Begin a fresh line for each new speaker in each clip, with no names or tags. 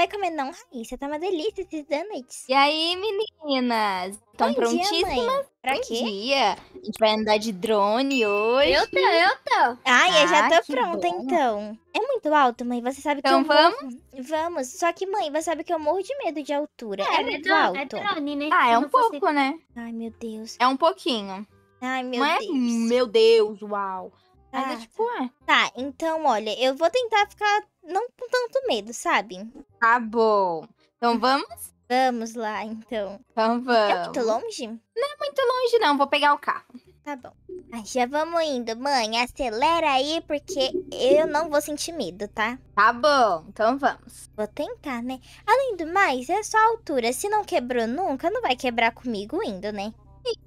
Vai comer não, Raíssa. Tá uma delícia esses donuts. E aí, meninas? Estão prontíssimas? Dia, Pra Bom quê? dia. A gente vai andar de drone hoje. Eu tô, eu tô. Ai, ah, eu já ah, tô pronta, bom. então. É muito alto, mãe. Você sabe que então eu vamos? Morro... Vamos. Só que, mãe, você sabe que eu morro de medo de altura. É, é muito é alto. É drone, né? Ah, é um pouco, né? Ai, meu Deus. É um pouquinho. Ai, meu Mas, é Deus. Meu Deus, uau. Ainda ah, tipo, é. Tá, então, olha, eu vou tentar ficar não com tanto medo, sabe? Tá bom. Então hum. vamos? Vamos lá, então. Então vamos. É muito longe? Não é muito longe, não. Vou pegar o carro. Tá bom. Ai, já vamos indo, mãe. Acelera aí, porque eu não vou sentir medo, tá? Tá bom, então vamos. Vou tentar, né? Além do mais, é só a altura. Se não quebrou nunca, não vai quebrar comigo indo, né?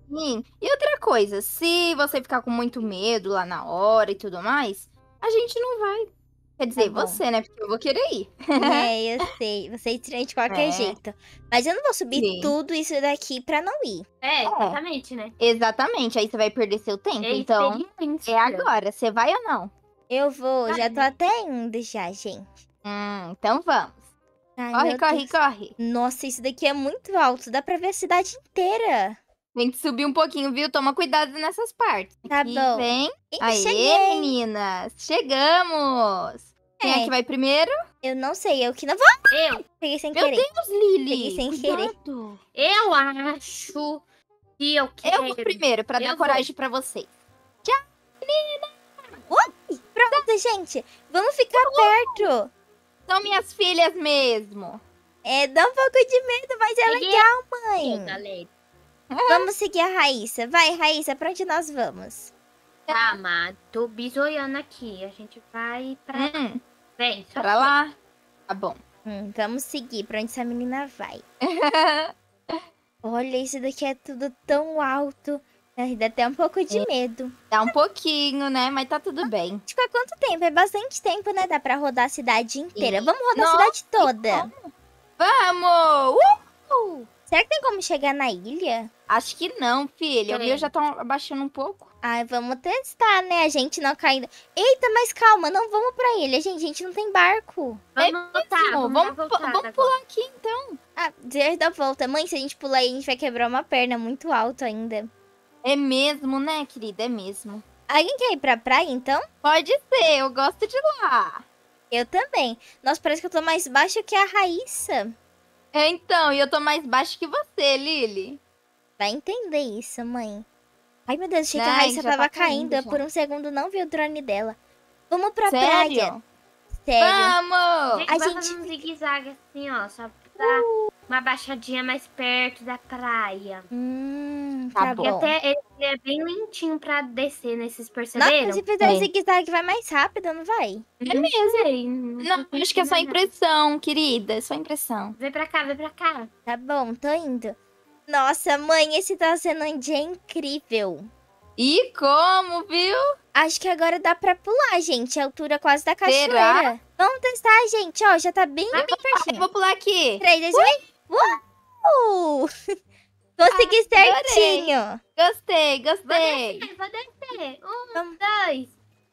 Sim. E outra coisa, se você ficar com muito medo lá na hora e tudo mais, a gente não vai. Quer dizer, tá você, né? Porque eu vou querer ir. É, eu sei. Você é ir de qualquer é. jeito. Mas eu não vou subir Sim. tudo isso daqui pra não ir. É, é. exatamente, né? Exatamente. Aí você vai perder seu tempo. É então, é agora. Você vai ou não? Eu vou. Tá já tô até indo já, gente. Hum, então vamos. Ai, corre, corre, Deus. corre. Nossa, isso daqui é muito alto. Dá pra ver a cidade inteira. Tem que subir um pouquinho, viu? Toma cuidado nessas partes. Tá Aqui bom. Vem. Aí, Aê, meninas. Chegamos. Quem é, é. que vai primeiro? Eu não sei, eu que não vou. Eu. Peguei sem Meu querer. Meu Deus, Lili. Peguei sem cuidado. querer. Eu acho que eu quero. Eu vou primeiro, pra eu dar vou. coragem pra vocês. Tchau, meninas. Uh, pronto, tá. gente. Vamos ficar perto. São minhas filhas mesmo. É, dá um pouco de medo, mas é Peguei. legal, mãe. Sim, galera. Vamos seguir a Raíssa. Vai, Raíssa, pra onde nós vamos? Tá, Má, tô bisoiando aqui. A gente vai pra. Hum. Vem, só pra lá. Tá bom. Hum, vamos seguir pra onde essa menina vai. Olha, isso daqui é tudo tão alto. Dá até um pouco de é. medo. Dá um pouquinho, né? Mas tá tudo bem. Tipo, há quanto tempo? É bastante tempo, né? Dá pra rodar a cidade inteira. E... Vamos rodar Nossa, a cidade toda. Vamos! vamos! Uh! Será que tem como chegar na ilha? Acho que não, filha. O meu já tá abaixando um pouco. Ai, vamos testar, né? A gente não caindo. Eita, mas calma, não vamos pra ilha, gente. A gente não tem barco. Vamos voltar, vamos, vamos, vamos pular aqui, então. Ah, dizer da volta. Mãe, se a gente pular aí, a gente vai quebrar uma perna muito alto ainda. É mesmo, né, querida? É mesmo. Alguém quer ir pra praia, então? Pode ser, eu gosto de lá. Eu também. Nossa, parece que eu tô mais baixa que a Raíssa. É, então, e eu tô mais baixo que você, Lily. Vai entender isso, mãe. Ai, meu Deus, achei que a Raíssa tava tá caindo. caindo por um segundo não vi o drone dela. Vamos pra Sério? praia. Sério. Vamos! A gente vai fazer um zigue-zague assim, ó. Só pra uh. uma baixadinha mais perto da praia. Hum tá bom. E até ele é bem lentinho pra descer nesses personagens. Nossa, se fizer é. zigue-zague vai mais rápido, não vai? É mesmo. Não, não acho que é só impressão, querida. É só impressão. Vem pra cá, vem pra cá. Tá bom, tô indo. Nossa, mãe, esse tá sendo um dia é incrível. E como, viu? Acho que agora dá pra pular, gente. A altura quase da cachoeira. Será? Vamos testar, gente. Ó, já tá bem, bem pertinho. Eu vou pular aqui. 3, 2, 1. Uh! Consegui ah, certinho. Adorei. Gostei, gostei. Vou descer, vou descer. Um, dois,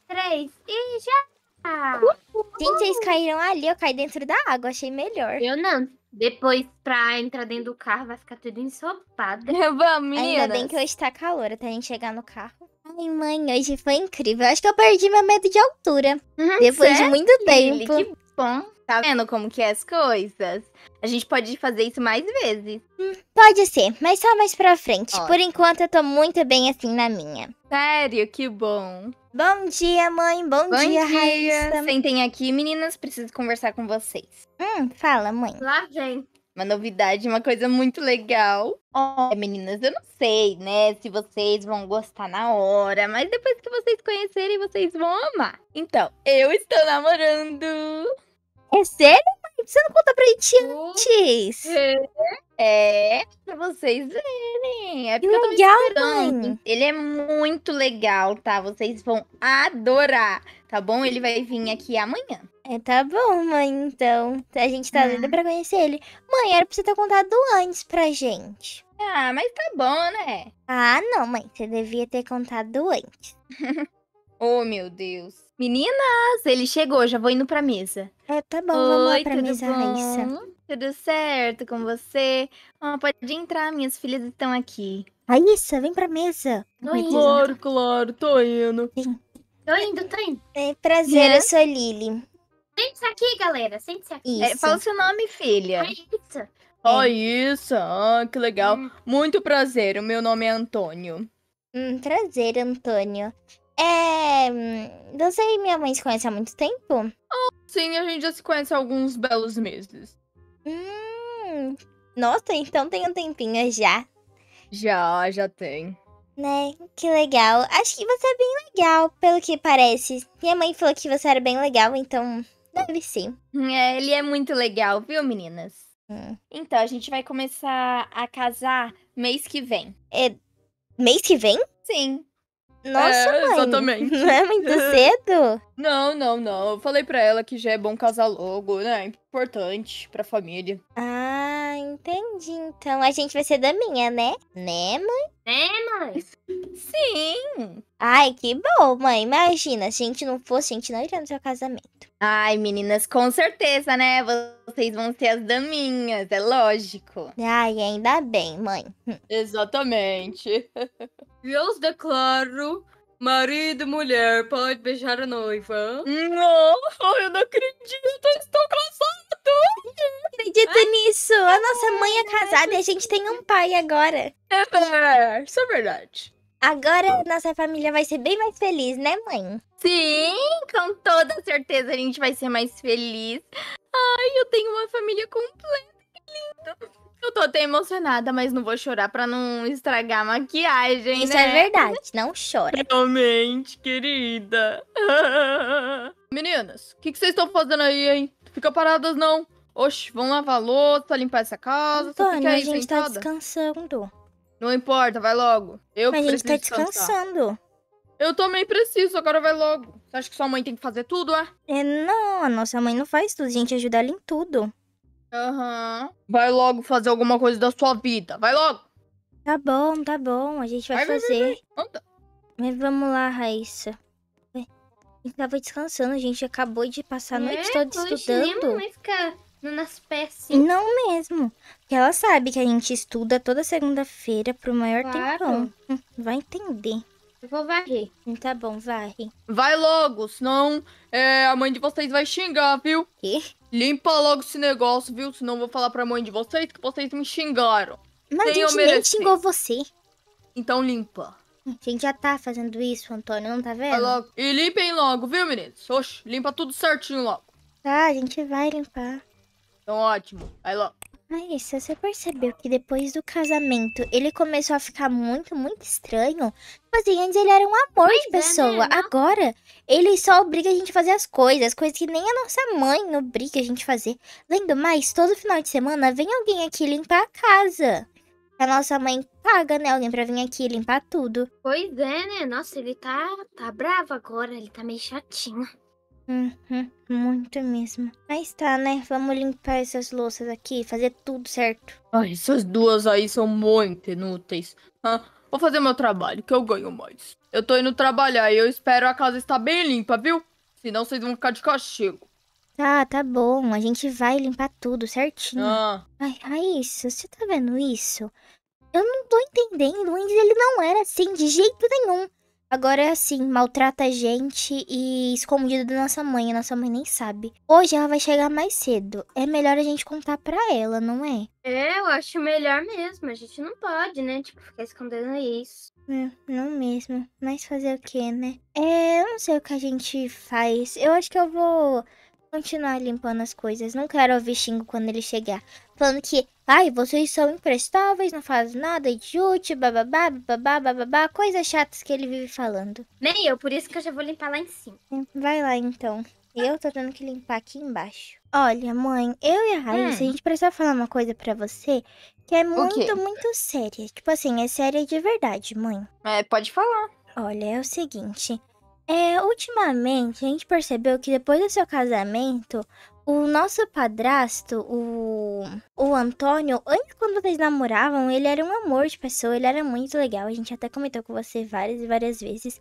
três e já. Uh, Gente, eles caíram ali, eu caí dentro da água, achei melhor. Eu não. Depois, pra entrar dentro do carro, vai ficar tudo ensopado. Vamos, meninas. Ainda bem que hoje tá calor, até a gente chegar no carro. Ai, mãe, hoje foi incrível. Acho que eu perdi meu medo de altura. Uhum, depois de muito tempo. Que bom. Tá vendo como que é as coisas? A gente pode fazer isso mais vezes. Hum, pode ser, mas só mais pra frente. Ótimo. Por enquanto, eu tô muito bem assim na minha. Sério, que bom. Bom dia, mãe. Bom, Bom dia, dia, Raíssa. Sentem aqui, meninas. Preciso conversar com vocês. Hum, fala, mãe. Lá vem. Uma novidade, uma coisa muito legal. Olha, meninas, eu não sei, né, se vocês vão gostar na hora, mas depois que vocês conhecerem, vocês vão amar. Então, eu estou namorando. É sério, mãe? Você não conta pra gente uhum. antes? É. é, pra vocês verem. É que legal, mãe. Ele é muito legal, tá? Vocês vão adorar, tá bom? Ele vai vir aqui amanhã. É, tá bom, mãe, então. A gente tá ah. pra conhecer ele. Mãe, era pra você ter contado antes pra gente. Ah, mas tá bom, né? Ah, não, mãe. Você devia ter contado antes. Oh, meu Deus. Meninas, ele chegou, já vou indo pra mesa. É, tá bom, Oi, vamos lá pra tudo mesa, bom? Raíssa. Tudo certo com você? Oh, pode entrar, minhas filhas estão aqui. Raíssa, vem pra mesa. Tô indo. Claro, claro, tô indo. Tô indo, tô indo. É, prazer, né? eu sou Lili. Sente-se aqui, galera, sente-se aqui. É, fala o seu nome, filha. Raíssa. Raíssa, é. ah, que legal. Hum. Muito prazer, o meu nome é Antônio. Hum, prazer, Antônio. É. Você e minha mãe se conhecem há muito tempo? Oh, sim, a gente já se conhece há alguns belos meses. Hum. Nossa, então tem um tempinho já. Já, já tem. Né? Que legal. Acho que você é bem legal, pelo que parece. Minha mãe falou que você era bem legal, então deve sim. Hum, é, ele é muito legal, viu, meninas? Hum. Então, a gente vai começar a casar mês que vem. É. Mês que vem? Sim. Nossa, é, mãe, exatamente. Não é muito cedo? Não, não, não. Eu falei pra ela que já é bom casar logo, né? É importante pra família. Ah, entendi. Então a gente vai ser da minha, né? Né, mãe? Né, mãe? Sim. Ai, que bom, mãe. Imagina, se a gente não fosse, a gente não iria no seu casamento. Ai, meninas, com certeza, né? Vocês vão ser as daminhas, é lógico. Ai, ainda bem, mãe. Hum. Exatamente. E eu os declaro marido e mulher. Pode beijar a noiva. Não, eu não acredito. Eu estou casado. Acredito nisso. A nossa mãe é casada e a gente tem um pai agora. É, isso é verdade. Agora nossa família vai ser bem mais feliz, né, mãe? Sim, com toda certeza a gente vai ser mais feliz. Ai, eu tenho uma família completa, que lindo. Eu tô até emocionada, mas não vou chorar pra não estragar a maquiagem, Isso né? é verdade, não chora. Realmente, querida. Meninas, o que, vocês estão fazendo aí, hein? Fica paradas, não. Oxe, vão lavar louça, limpar essa casa. Antônio, fica aí, a gente tá sentada. tá descansando. Não importa, vai logo. Eu Mas a gente tá descansar. descansando. Eu também preciso, agora vai logo. Você acha que sua mãe tem que fazer tudo, é? é? Não, a nossa mãe não faz tudo, a gente ajuda ela em tudo. Aham. Uhum. Vai logo fazer alguma coisa da sua vida. Vai logo. Tá bom, tá bom. A gente vai, vai fazer. Vai, vai, Mas vamos lá, Raíssa. A gente tava descansando, a gente acabou de passar a noite é, toda estudando. Não ficar nas peças. Não mesmo. Porque ela sabe que a gente estuda toda segunda-feira pro maior claro. tempão. Hum, vai entender. Eu vou varrer. Hum, tá bom, varre. Vai logo, senão é, a mãe de vocês vai xingar, viu? Quê? Limpa logo esse negócio, viu? Senão eu vou falar pra mãe de vocês que vocês me xingaram. Mas nem a gente nem xingou você. Então limpa. A gente já tá fazendo isso, Antônio, não tá vendo? Vai logo. E limpem logo, viu, meninos? Oxe, limpa tudo certinho logo. Tá, a gente vai limpar. Então ótimo. Vai logo. Mas você percebeu que depois do casamento ele começou a ficar muito, muito estranho? Mas assim, antes ele era um amor pois de é, né? pessoa. É, Agora, ele só obriga a gente a fazer as coisas, coisas que nem a nossa mãe obriga a gente a fazer. Além do mais, todo final de semana vem alguém aqui limpar a casa. A nossa mãe paga, né? Alguém pra vir aqui limpar tudo. Pois é, né? Nossa, ele tá, tá bravo agora, ele tá meio chatinho. Uhum, muito mesmo. Mas tá, né? Vamos limpar essas louças aqui, fazer tudo certo. Ai, essas duas aí são muito inúteis. vou fazer meu trabalho, que eu ganho mais. Eu tô indo trabalhar e eu espero a casa estar bem limpa, viu? Senão vocês vão ficar de castigo. Tá, tá bom. A gente vai limpar tudo certinho. Ah. Ai, Raíssa, você tá vendo isso? Eu não tô entendendo, o Andy ele não era assim de jeito nenhum. Agora é assim, maltrata a gente e escondido da nossa mãe, a nossa mãe nem sabe. Hoje ela vai chegar mais cedo. É melhor a gente contar pra ela, não é? É, eu acho melhor mesmo. A gente não pode, né? Tipo, ficar escondendo isso. É, não mesmo. Mas fazer o quê, né? É, eu não sei o que a gente faz. Eu acho que eu vou continuar limpando as coisas. Não quero ouvir xingo quando ele chegar. Falando que, ai, vocês são imprestáveis, não fazem nada de útil, bababá, bababá, bababá. Coisas chatas que ele vive falando. Nem eu, por isso que eu já vou limpar lá em cima. Vai lá então. Eu tô tendo que limpar aqui embaixo. Olha, mãe, eu e a Raíssa, hum. a gente precisa falar uma coisa para você que é muito, muito séria. Tipo assim, é séria de verdade, mãe. É, pode falar. Olha, é o seguinte, é, ultimamente a gente percebeu que depois do seu casamento, o nosso padrasto, o, o Antônio, antes quando vocês namoravam, ele era um amor de pessoa, ele era muito legal. A gente até comentou com você várias e várias vezes.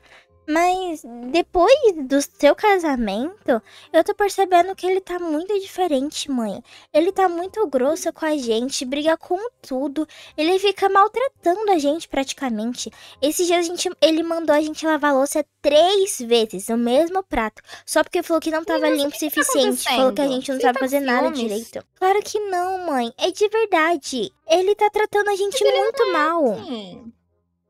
Mas depois do seu casamento, eu tô percebendo que ele tá muito diferente, mãe. Ele tá muito grosso com a gente, briga com tudo. Ele fica maltratando a gente praticamente. esse dia a gente, ele mandou a gente lavar a louça três vezes, no mesmo prato. Só porque falou que não tava limpo o tá suficiente. Tá falou que a gente não Você sabe tá fazer nada direito. Claro que não, mãe. É de verdade. Ele tá tratando a gente é muito mal. Assim.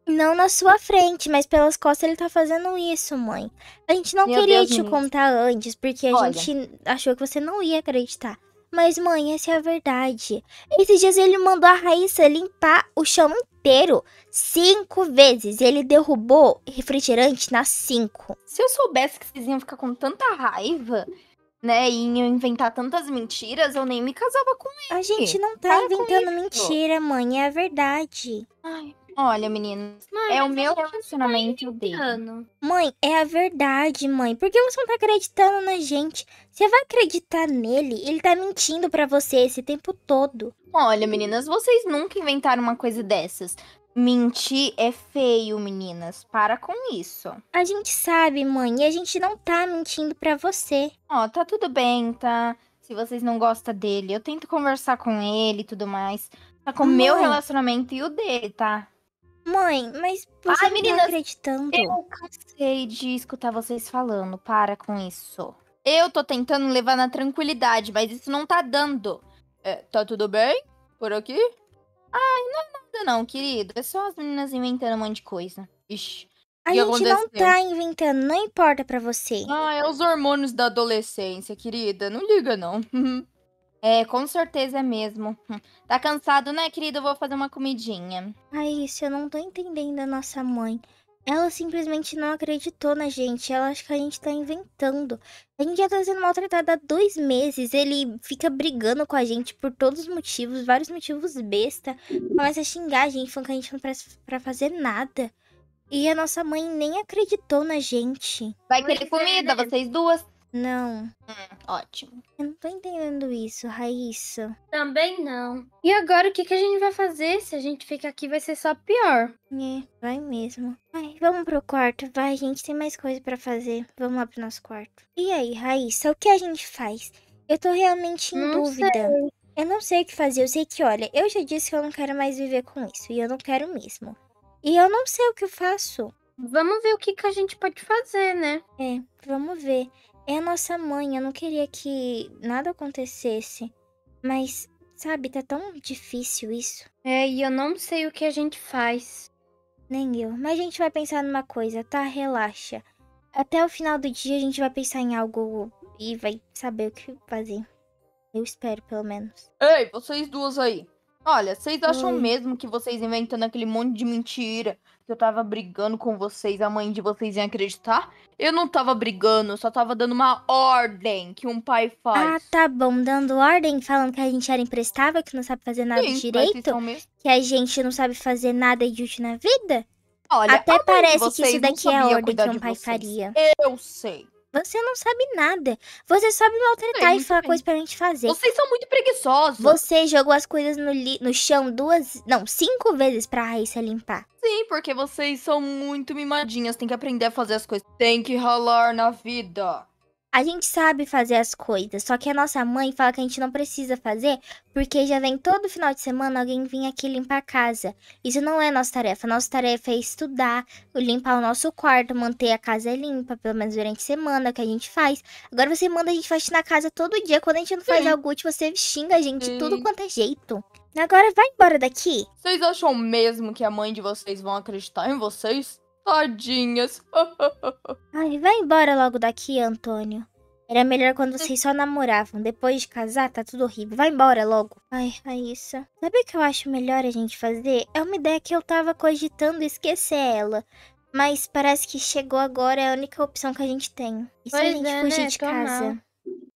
Não na sua frente, mas pelas costas ele tá fazendo isso, mãe. A gente não Meu queria Deus te contar antes, porque a Olha. gente achou que você não ia acreditar. Mas, mãe, essa é a verdade. Esses dias ele mandou a Raíssa limpar o chão inteiro cinco vezes. e Ele derrubou refrigerante nas cinco. Se eu soubesse que vocês iam ficar com tanta raiva, né, e iam inventar tantas mentiras, eu nem me casava com ele. A gente não tá Para inventando mentira, mãe, é a verdade. Ai, Olha, meninas, mãe, é o meu relacionamento dele. Mãe, é a verdade, mãe. Por que você não tá acreditando na gente? Você vai acreditar nele? Ele tá mentindo para você esse tempo todo. Olha, meninas, vocês nunca inventaram uma coisa dessas. Mentir é feio, meninas. Para com isso. A gente sabe, mãe, e a gente não tá mentindo para você. Ó, oh, tá tudo bem, tá? Se vocês não gostam dele, eu tento conversar com ele e tudo mais. Tá com o meu relacionamento e o dele, tá? Mãe, mas você Ai, não tá acreditando. Eu cansei de escutar vocês falando. Para com isso. Eu tô tentando levar na tranquilidade, mas isso não tá dando. É, tá tudo bem? Por aqui? Ai, não é nada não, querido. É só as meninas inventando um monte de coisa. Ixi. A gente aconteceu? não tá inventando, não importa para você. Ah, é os hormônios da adolescência, querida. Não liga, não. É, com certeza é mesmo. Tá cansado, né, querido? Eu vou fazer uma comidinha. Ai, isso eu não tô entendendo a nossa mãe. Ela simplesmente não acreditou na gente. Ela acha que a gente tá inventando. A gente já tá sendo maltratada há dois meses. Ele fica brigando com a gente por todos os motivos, vários motivos besta. Começa a xingar a gente, falando que a gente não presta pra fazer nada. E a nossa mãe nem acreditou na gente. Vai querer é, comida, né? vocês duas. Não. Hum, ótimo. Eu não tô entendendo isso, Raíssa. Também não. E agora o que, que a gente vai fazer? Se a gente ficar aqui vai ser só pior. É, vai mesmo. Ai, vamos pro quarto, vai. A gente tem mais coisa para fazer. Vamos lá pro nosso quarto. E aí, Raíssa, o que a gente faz? Eu tô realmente em não dúvida. Sei. Eu não sei o que fazer. Eu sei que, olha, eu já disse que eu não quero mais viver com isso. E eu não quero mesmo. E eu não sei o que eu faço. Vamos ver o que, que a gente pode fazer, né? É, vamos ver. É nossa mãe, eu não queria que nada acontecesse. Mas, sabe, tá tão difícil isso. É, e eu não sei o que a gente faz. Nem eu. Mas a gente vai pensar numa coisa, tá? Relaxa. Até o final do dia a gente vai pensar em algo e vai saber o que fazer. Eu espero, pelo menos. Ei, vocês duas aí. Olha, vocês acham Oi. mesmo que vocês inventando aquele monte de mentira eu tava brigando com vocês, a mãe de vocês ia acreditar? Eu não tava brigando, só tava dando uma ordem que um pai faz. Ah, tá bom, dando ordem, falando que a gente era imprestável, que não sabe fazer nada Sim, direito, que a gente não sabe fazer nada de útil na vida?
Olha, Até parece que isso daqui é a ordem que um pai faria.
Eu sei. Você não sabe nada. Você sabe maltratar é, é bem, e falar bem. coisa pra gente fazer. Vocês são muito preguiçosos. Você jogou as coisas no, li... no chão duas... Não, cinco vezes pra Raíssa limpar. Sim, porque vocês são muito mimadinhas. Tem que aprender a fazer as coisas. Tem que ralar na vida. A gente sabe fazer as coisas, só que a nossa mãe fala que a gente não precisa fazer porque já vem todo final de semana alguém vir aqui limpar a casa. Isso não é nossa tarefa. Nossa tarefa é estudar, limpar o nosso quarto, manter a casa limpa, pelo menos durante a semana, que a gente faz. Agora você manda a gente faxinar a casa todo dia. Quando a gente não faz algo útil, você xinga a gente hum. tudo quanto é jeito. Agora vai embora daqui. Vocês acham mesmo que a mãe de vocês vão acreditar em vocês? Tadinhas. Ai, vai embora logo daqui, Antônio. Era melhor quando vocês só namoravam. Depois de casar, tá tudo horrível. Vai embora logo. Ai, Raíssa. Sabe o que eu acho melhor a gente fazer? É uma ideia que eu tava cogitando esquecer ela. Mas parece que chegou agora, é a única opção que a gente tem. E se pois a gente é, fugir né? de Tô casa? Mal.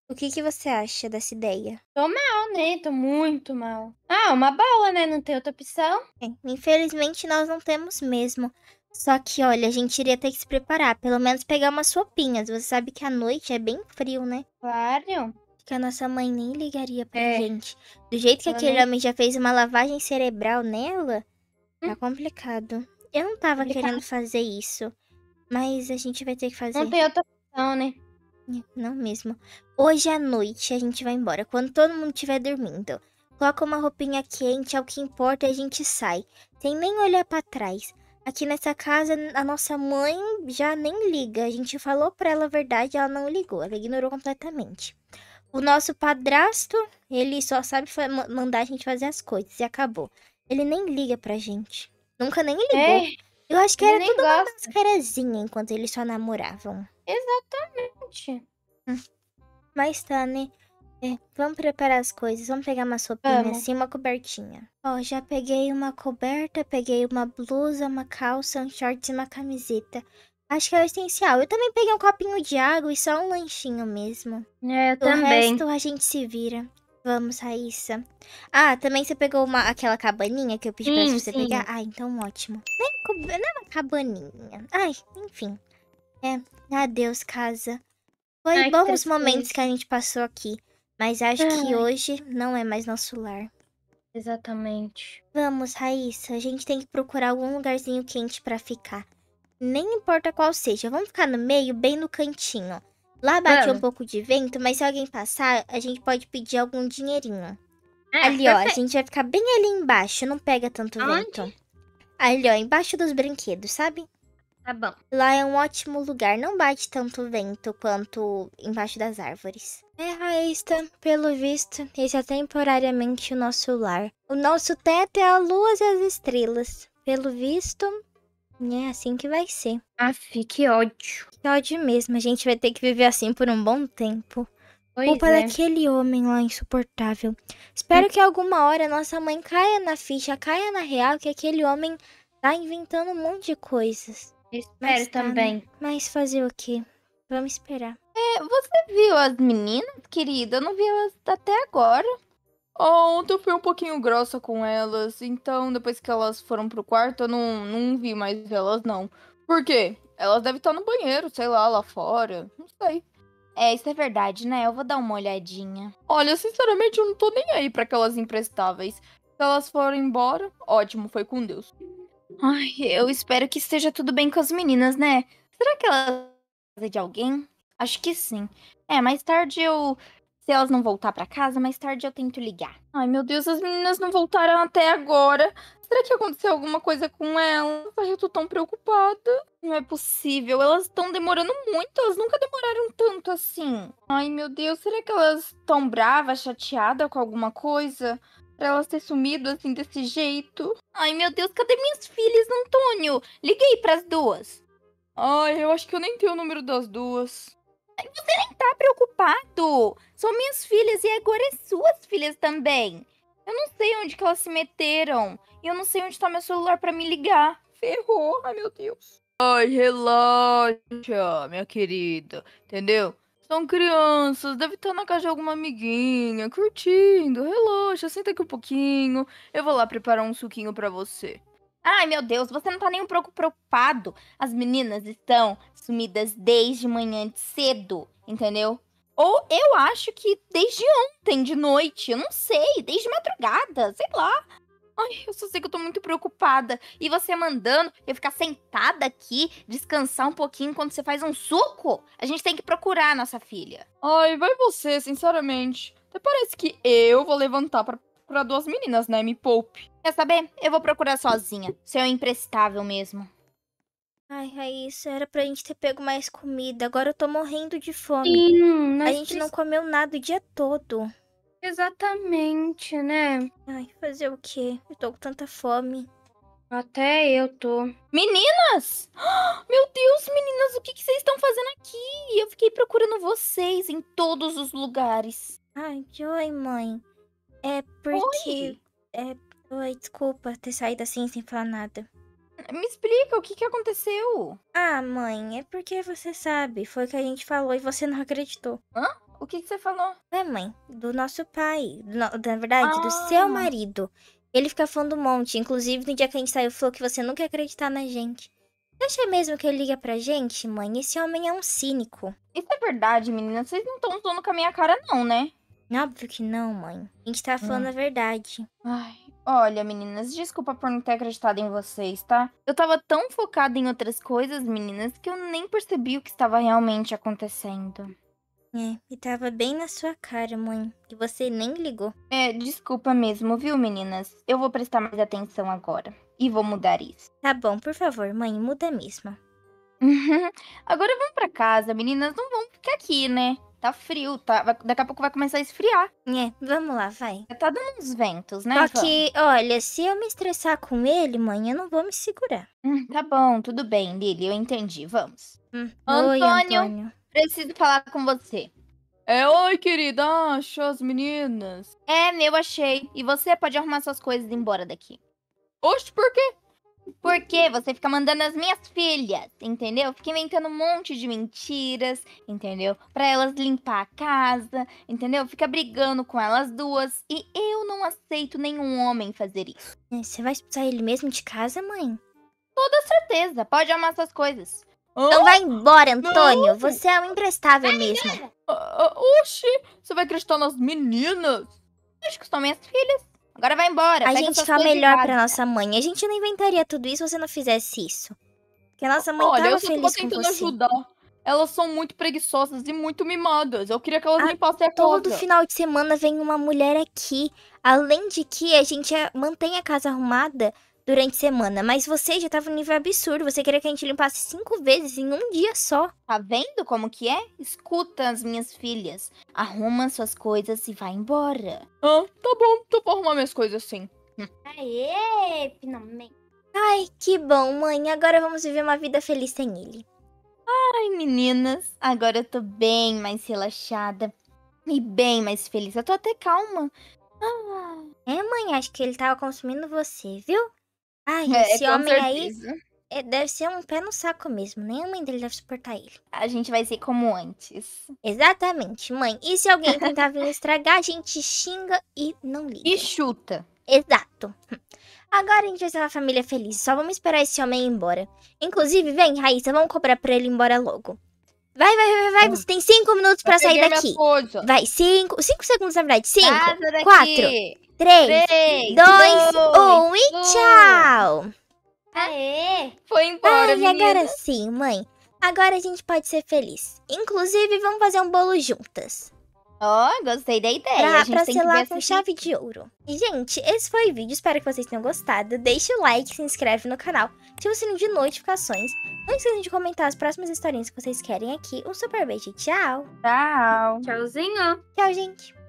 O que, que você acha dessa ideia? Tô mal, né? Tô muito mal. Ah, uma boa, né? Não tem outra opção? É, infelizmente, nós não temos mesmo. Só que, olha, a gente iria ter que se preparar, pelo menos pegar umas sopinhas. Você sabe que a noite é bem frio, né? Claro. Que a nossa mãe nem ligaria pra é. gente. Do jeito que Ela aquele nem... homem já fez uma lavagem cerebral nela, tá hum. tá complicado. Eu não tava complicado. querendo fazer isso. Mas a gente vai ter que fazer. Não tem outra opção, né? É, não mesmo. Hoje à noite a gente vai embora, quando todo mundo estiver dormindo. Coloca uma roupinha quente, é o que importa, e a gente sai. Sem nem olhar para trás. Aqui nessa casa, a nossa mãe já nem liga. A gente falou pra ela a verdade, ela não ligou, ela ignorou completamente. O nosso padrasto, ele só sabe mandar a gente fazer as coisas e acabou. Ele nem liga pra gente. Nunca nem ligou. É, Eu acho que era tudo gosta. uma mascarazinha enquanto eles só namoravam. Exatamente. Hum. Mas tá, né? É, vamos preparar as coisas. Vamos pegar uma sopinha vamos. assim, uma cobertinha. Ó, já peguei uma coberta, peguei uma blusa, uma calça, um shorts e uma camiseta. Acho que é o essencial. Eu também peguei um copinho de água e só um lanchinho mesmo. É, eu o também. O resto a gente se vira. Vamos, Raíssa. Ah, também você pegou uma, aquela cabaninha que eu pedi sim, pra você sim. pegar? Ah, então ótimo. Nem, é uma cabaninha. Ai, enfim. É, adeus, casa. Foi Ai, bons momentos que a gente passou aqui. Mas acho que hoje não é mais nosso lar. Exatamente. Vamos, Raíssa. A gente tem que procurar algum lugarzinho quente pra ficar. Nem importa qual seja. Vamos ficar no meio, bem no cantinho. Lá bate Vamos. um pouco de vento, mas se alguém passar, a gente pode pedir algum dinheirinho.
É, ali, ó. A gente
vai ficar bem ali embaixo. Não pega tanto Aonde? vento. Ali, ó. Embaixo dos brinquedos, sabe? Tá bom. Lá é um ótimo lugar, não bate tanto vento quanto embaixo das árvores. esta, é pelo visto, esse é temporariamente o nosso lar. O nosso teto é a luz e as estrelas. Pelo visto, é assim que vai ser. Aff, ah, que ódio. Que ódio mesmo, a gente vai ter que viver assim por um bom tempo. Pois Culpa é. daquele homem lá insuportável. Espero que alguma hora nossa mãe caia na ficha, caia na real que aquele homem tá inventando um monte de coisas. Espero tá, né? também. Tá, mas fazer o quê? Vamos esperar. É, você viu as meninas, querida? Eu não vi elas até agora. ontem eu fui um pouquinho grossa com elas, então depois que elas foram pro quarto, eu não, não vi mais elas, não. Por quê? Elas devem estar no banheiro, sei lá, lá fora. Não sei. É, isso é verdade, né? Eu vou dar uma olhadinha. Olha, sinceramente, eu não tô nem aí para aquelas imprestáveis. Se elas foram embora, ótimo, foi com Deus. Ai, eu espero que esteja tudo bem com as meninas, né? Será que elas é de alguém? Acho que sim. É, mais tarde eu. Se elas não voltar para casa, mais tarde eu tento ligar. Ai, meu Deus, as meninas não voltaram até agora. Será que aconteceu alguma coisa com elas? Ai, eu tô tão preocupada. Não é possível, elas estão demorando muito, elas nunca demoraram tanto assim. Ai, meu Deus, será que elas estão bravas, chateadas com alguma coisa? Pra elas ter sumido assim desse jeito. Ai, meu Deus, cadê minhas filhas, Antônio? Liguei pras duas. Ai, eu acho que eu nem tenho o número das duas. Ai, você nem tá preocupado. São minhas filhas e agora é suas filhas também. Eu não sei onde que elas se meteram. E eu não sei onde tá meu celular para me ligar. Ferrou, ai meu Deus. Ai, relaxa, minha querida. Entendeu? São crianças, deve estar na casa de alguma amiguinha, curtindo, relaxa, senta aqui um pouquinho. Eu vou lá preparar um suquinho para você. Ai, meu Deus, você não tá nem um pouco preocupado. As meninas estão sumidas desde manhã de cedo, entendeu? Ou eu acho que desde ontem de noite, eu não sei, desde madrugada, sei lá. Ai, eu só sei que eu tô muito preocupada. E você mandando eu ficar sentada aqui, descansar um pouquinho enquanto você faz um suco? A gente tem que procurar a nossa filha. Ai, vai você, sinceramente. Até parece que eu vou levantar para procurar duas meninas, né? Me poupe. Quer saber? Eu vou procurar sozinha. Você é imprestável mesmo. Ai, Raíssa, era pra gente ter pego mais comida. Agora eu tô morrendo de fome. Sim, a gente não comeu nada o dia todo. Exatamente, né? Ai, fazer o quê? Eu tô com tanta fome. Até eu tô. Meninas! Ah, meu Deus, meninas, o que, vocês estão fazendo aqui? Eu fiquei procurando vocês em todos os lugares. Ai, oi, mãe. É porque. Oi. É. Oi, desculpa ter saído assim sem falar nada. Me explica o que, que aconteceu. Ah, mãe, é porque você sabe. Foi o que a gente falou e você não acreditou. Hã? O que, que você falou? é mãe, do nosso pai. Do, na verdade, ah. do seu ah. marido. Ele fica falando um monte. Inclusive, no dia que a gente saiu, falou que você nunca ia acreditar na gente. Você acha mesmo que ele liga pra gente, mãe? Esse homem é um cínico. Isso é verdade, menina. Vocês não estão usando com a minha cara, não, né? Óbvio que não, mãe. A gente tá falando hum. a verdade. Ai, olha, meninas, desculpa por não ter acreditado em vocês, tá? Eu tava tão focada em outras coisas, meninas, que eu nem percebi o que estava realmente acontecendo. É, e tava bem na sua cara, mãe. E você nem ligou. É, desculpa mesmo, viu, meninas? Eu vou prestar mais atenção agora. E vou mudar isso. Tá bom, por favor, mãe, muda mesmo. Uhum. agora vamos para casa, meninas. Não vão ficar aqui, né? Tá frio, tá? Daqui a pouco vai começar a esfriar. É, vamos lá, vai. Tá dando uns ventos, né? Só que, olha, se eu me estressar com ele, mãe, eu não vou me segurar. Hum, tá bom, tudo bem, Lili, eu entendi. Vamos. Hum. Antônio. Oi, Antônio. Preciso falar com você. É, oi, querida, ah, achou as meninas? É, eu achei. E você pode arrumar suas coisas e ir embora daqui. Oxe, por quê? Porque você fica mandando as minhas filhas, entendeu? Fica inventando um monte de mentiras, entendeu? Para elas limpar a casa, entendeu? Fica brigando com elas duas e eu não aceito nenhum homem fazer isso. É, você vai expulsar ele mesmo de casa, mãe? Toda certeza. Pode arrumar suas coisas. Então vai embora, Antônio. Não. Você é um imprestável mesmo. Uh, oxi, você vai acreditar nas meninas? Acho que são minhas filhas. Agora vai embora. A gente fala melhor pra nossa mãe. A gente não inventaria tudo isso se você não fizesse isso. Porque a nossa mãe Olha, tava feliz com você. Olha, eu tô tentando ajudar. Elas são muito preguiçosas e muito mimadas. Eu queria que elas a limpassem a casa. Todo final de semana vem uma mulher aqui. Além de que a gente é, mantém a casa arrumada durante a semana, mas você já tava num nível absurdo. Você queria que a gente limpasse cinco vezes em um dia só. Tá vendo como que é? Escuta as minhas filhas. Arruma suas coisas e vai embora. Ah, tá bom, tô pra arrumar minhas coisas sim. Aê, finalmente. Ai, que bom, mãe. Agora vamos viver uma vida feliz sem ele. Ai, meninas, agora eu tô bem mais relaxada e bem mais feliz. Eu tô até calma. Ah. É, mãe, acho que ele tava consumindo você, viu? Ai, É, esse homem aí é, deve ser um pé no saco mesmo. Nem a mãe dele deve suportar ele. A gente vai ser como antes. Exatamente, mãe. E se alguém tentar vir estragar, a gente xinga e não liga. E chuta. Exato. Agora a gente vai ser uma família feliz. Só vamos esperar esse homem ir embora. Inclusive, vem, Raíssa, vamos cobrar pra ele ir embora logo. Vai, vai, vai, vai. Você tem cinco minutos pra sair daqui. Vai, cinco. Cinco segundos, na verdade. Cinco, quatro, três, três dois, dois, um e tchau. Aê! Foi embora, Ai, menina. agora sim, mãe. Agora a gente pode ser feliz. Inclusive, vamos fazer um bolo juntas. Ó, oh, gostei da ideia. Pra, a gente pra selar com chave de ouro. E, gente, esse foi o vídeo. Espero que vocês tenham gostado. Deixe o like, se inscreve no canal, ativa o sininho de notificações. Não esqueça de comentar as próximas historinhas que vocês querem aqui. Um super beijo. Tchau. Tchau. Tchauzinho. Tchau, gente.